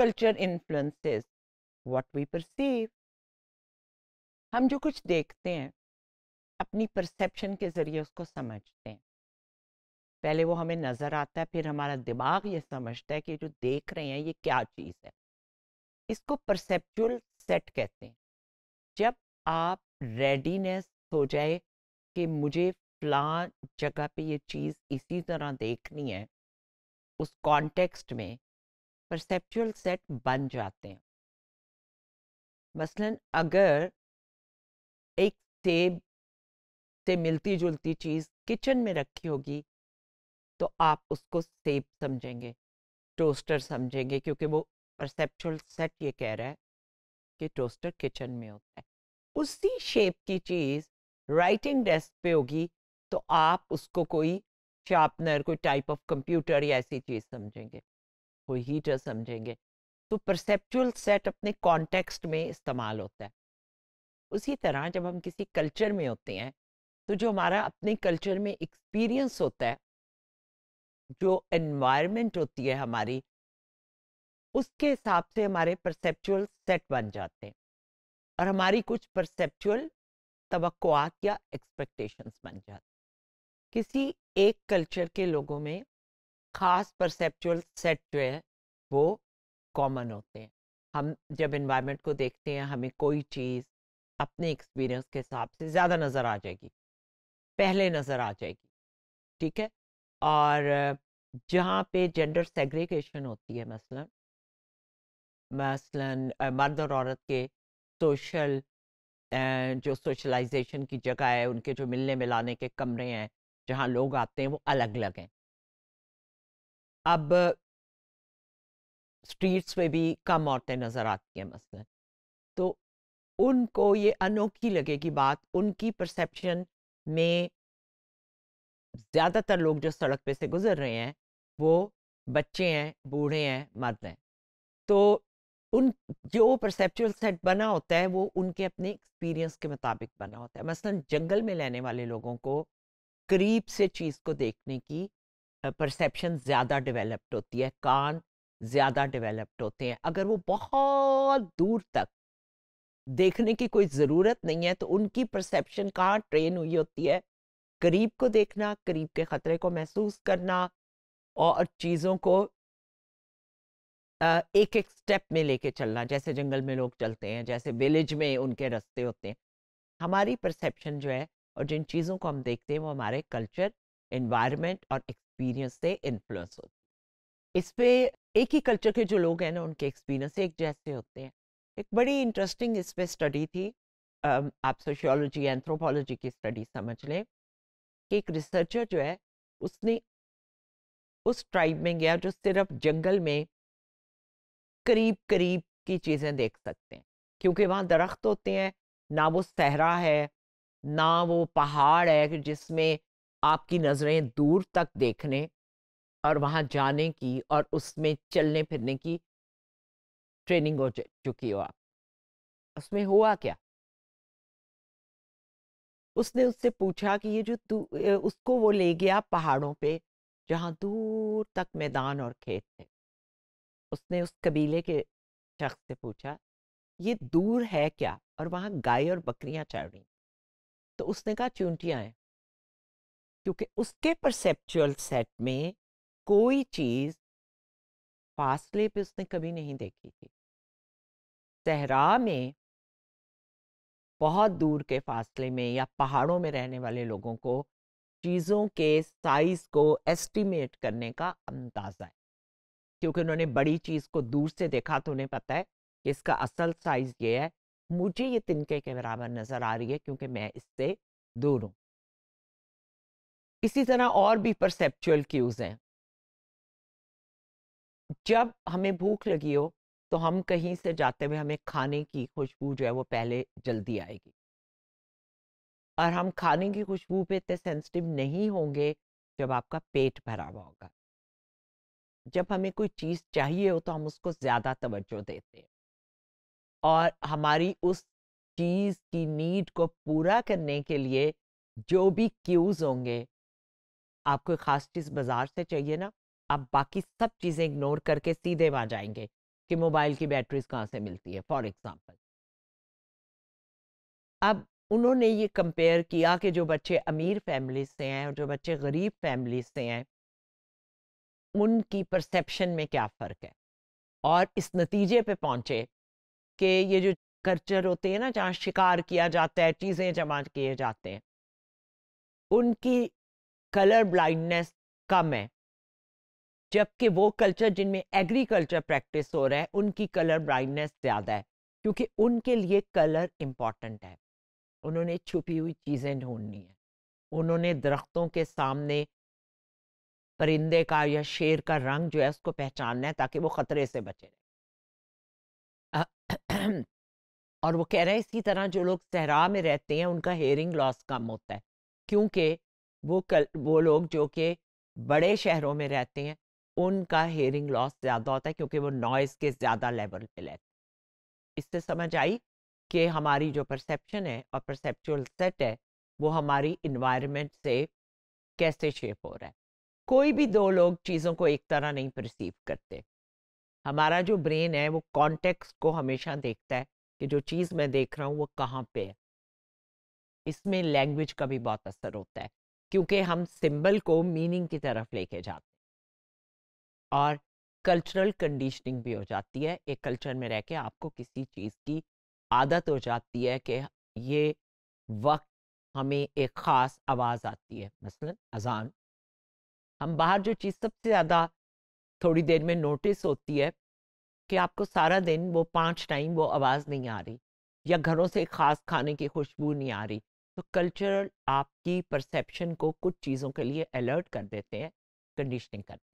culture influences what we perceive. हम जो कुछ देखते हैं अपनी परसेप्शन के ज़रिए उसको समझते हैं पहले वो हमें नज़र आता है फिर हमारा दिमाग ये समझता है कि जो देख रहे हैं ये क्या चीज़ है इसको परसेप्चुअल सेट कहते हैं जब आप रेडीनेस हो जाए कि मुझे फलां जगह पे ये चीज़ इसी तरह देखनी है उस कॉन्टेक्स्ट में परसेप्चुअल सेट बन जाते हैं मसलन अगर एक सेब से मिलती जुलती चीज़ किचन में रखी होगी तो आप उसको सेब समझेंगे टोस्टर समझेंगे क्योंकि वो परसेप्चुअल सेट ये कह रहा है कि टोस्टर किचन में होता है उसी शेप की चीज़ राइटिंग डेस्क पे होगी तो आप उसको कोई शार्पनर कोई टाइप ऑफ कंप्यूटर या ऐसी चीज़ समझेंगे को हीटर समझेंगे तो परसेप्चुअल सेट अपने कॉन्टेक्स्ट में इस्तेमाल होता है उसी तरह जब हम किसी कल्चर में होते हैं तो जो हमारा अपने कल्चर में एक्सपीरियंस होता है जो एनवायरनमेंट होती है हमारी उसके हिसाब से हमारे परसेप्चुअल सेट बन जाते हैं और हमारी कुछ परसेप्चुअल तो या एक्सपेक्टेशंस बन जाती किसी एक कल्चर के लोगों में खास परसेप्चुअल सेट जो है वो कॉमन होते हैं हम जब इन्वायरमेंट को देखते हैं हमें कोई चीज़ अपने एक्सपीरियंस के हिसाब से ज़्यादा नज़र आ जाएगी पहले नज़र आ जाएगी ठीक है और जहाँ पे जेंडर सेग्रीगेशन होती है मसलन मसलन मर्द और औरत के सोशल जो सोशलाइजेशन की जगह है उनके जो मिलने मिलाने के कमरे हैं जहाँ लोग आते हैं वो अलग अलग हैं अब स्ट्रीट्स पे भी कम औरतें नज़र आती हैं मसलन तो उनको ये अनोखी लगेगी बात उनकी परसेप्शन में ज़्यादातर लोग जो सड़क पे से गुजर रहे हैं वो बच्चे हैं बूढ़े हैं मर्द हैं तो उन जो परसेप्चुअल सेट बना होता है वो उनके अपने एक्सपीरियंस के मुताबिक बना होता है मसलन जंगल में रहने वाले लोगों को करीब से चीज़ को देखने की परसेप्शन ज़्यादा डेवलप्ड होती है कान ज़्यादा डेवलप्ड होते हैं अगर वो बहुत दूर तक देखने की कोई ज़रूरत नहीं है तो उनकी परसेप्शन कहाँ ट्रेन हुई होती है करीब को देखना करीब के ख़तरे को महसूस करना और चीज़ों को एक एक स्टेप में लेके चलना जैसे जंगल में लोग चलते हैं जैसे विलेज में उनके रास्ते होते हैं हमारी परसेप्शन जो है और जिन चीज़ों को हम देखते हैं वो हमारे कल्चर इन्वायरमेंट और एक्सपीरियंस से इन्फ्लुएंस होती इस पर एक ही कल्चर के जो लोग हैं ना उनके एक्सपीरियंस एक जैसे होते हैं एक बड़ी इंटरेस्टिंग इस पर स्टडी थी आप सोशियोलॉजी एंथ्रोपोलॉजी की स्टडी समझ लें कि एक रिसर्चर जो है उसने उस ट्राइब में गया जो सिर्फ जंगल में करीब करीब की चीज़ें देख सकते हैं क्योंकि वहाँ दरख्त होते हैं ना वो सहरा है ना वो पहाड़ है जिसमें आपकी नज़रें दूर तक देखने और वहाँ जाने की और उसमें चलने फिरने की ट्रेनिंग हो चुकी हो आप उसमें हुआ क्या उसने उससे पूछा कि ये जो उसको वो ले गया पहाड़ों पे जहाँ दूर तक मैदान और खेत थे उसने उस कबीले के शख्स से पूछा ये दूर है क्या और वहाँ गाय और बकरियाँ चढ़ रही तो उसने कहा चूंटियाँ हैं क्योंकि उसके परसेप्चुअल सेट में कोई चीज़ फासले पे उसने कभी नहीं देखी थी सहरा में बहुत दूर के फासले में या पहाड़ों में रहने वाले लोगों को चीज़ों के साइज़ को एस्टिमेट करने का अंदाज़ा है क्योंकि उन्होंने बड़ी चीज़ को दूर से देखा तो उन्हें पता है कि इसका असल साइज़ ये है मुझे ये तिनके के बराबर नज़र आ रही है क्योंकि मैं इससे दूर हूँ इसी तरह और भी परसेप्चुअल क्यूज हैं जब हमें भूख लगी हो तो हम कहीं से जाते हुए हमें खाने की खुशबू जो है वो पहले जल्दी आएगी और हम खाने की खुशबू पे इतने सेंसिटिव नहीं होंगे जब आपका पेट भरा हुआ होगा जब हमें कोई चीज़ चाहिए हो तो हम उसको ज़्यादा तवज्जो देते हैं और हमारी उस चीज़ की नीड को पूरा करने के लिए जो भी क्यूज़ होंगे आपको ख़ास चीज़ बाज़ार से चाहिए ना आप बाकी सब चीज़ें इग्नोर करके सीधे वहाँ जाएंगे कि मोबाइल की बैटरीज कहाँ से मिलती है फॉर एग्ज़ाम्पल अब उन्होंने ये कंपेयर किया कि जो बच्चे अमीर फैमिली से हैं और जो बच्चे गरीब फैमिली से हैं उनकी परसेप्शन में क्या फ़र्क है और इस नतीजे पे पहुँचे कि ये जो कल्चर होते हैं ना जहाँ शिकार किया जाता है चीज़ें जमा किए जाते हैं उनकी कलर ब्लाइंडनेस कम है जबकि वो कल्चर जिनमें एग्रीकल्चर प्रैक्टिस हो रहा है उनकी कलर ब्लाइंडनेस ज़्यादा है क्योंकि उनके लिए कलर इम्पॉर्टेंट है उन्होंने छुपी हुई चीज़ें ढूंढनी है उन्होंने दरख्तों के सामने परिंदे का या शेर का रंग जो है उसको पहचानना है ताकि वो ख़तरे से बचे रहे और वो कह रहे हैं इसी तरह जो लोग सहरा में रहते हैं उनका हेयरिंग लॉस कम होता है क्योंकि वो कल वो लोग जो कि बड़े शहरों में रहते हैं उनका हेयरिंग लॉस ज़्यादा होता है क्योंकि वो नॉइज़ के ज़्यादा लेवल पे लेते इससे समझ आई कि हमारी जो परसेप्शन है और परसेप्चुअल सेट है वो हमारी इन्वायरमेंट से कैसे शेप हो रहा है कोई भी दो लोग चीज़ों को एक तरह नहीं परसीव करते हमारा जो ब्रेन है वो कॉन्टेक्स्ट को हमेशा देखता है कि जो चीज़ मैं देख रहा हूँ वो कहाँ पे है इसमें लैंग्वेज का भी बहुत असर होता है क्योंकि हम सिंबल को मीनिंग की तरफ लेके जाते हैं और कल्चरल कंडीशनिंग भी हो जाती है एक कल्चर में रह के आपको किसी चीज़ की आदत हो जाती है कि ये वक्त हमें एक ख़ास आवाज़ आती है मसलन अजान हम बाहर जो चीज़ सबसे ज़्यादा थोड़ी देर में नोटिस होती है कि आपको सारा दिन वो पांच टाइम वो आवाज़ नहीं आ रही या घरों से ख़ास खाने की खुशबू नहीं आ रही तो कल्चरल आपकी परसेप्शन को कुछ चीज़ों के लिए अलर्ट कर देते हैं कंडीशनिंग कर